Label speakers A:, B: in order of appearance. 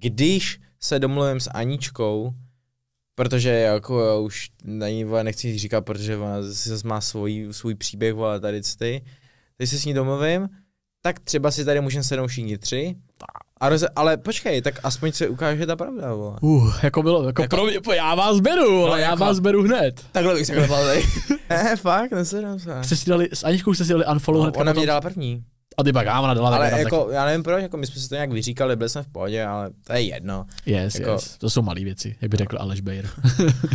A: když se domluvím s Aničkou, protože jako já už na ní nechci říkat, protože ona zase má svůj, svůj příběh, ale tady ty, když se s ní domluvím, tak třeba si tady můžeme sednout všichni tři. A roze, ale počkej, tak aspoň
B: se ukáže ta pravda, vole.
C: Uh, jako bylo, jako, jako pro mě,
B: já vás
A: beru,
D: no, ale já jako, vás
B: beru hned.
C: Takhle bych se klepal Ne, eh, fakt, nesedám se. Jste si dali, s Aničkou jste si dali unfollow no, hned. Ona mě dala první a ty pak hámana dala. Ale jako,
A: tak... já nevím proč, jako my jsme si to nějak vyříkali, byli jsme v pohodě, ale to je jedno. Yes, jako... yes.
C: To jsou malé věci, jak by řekl Aleš Bejr.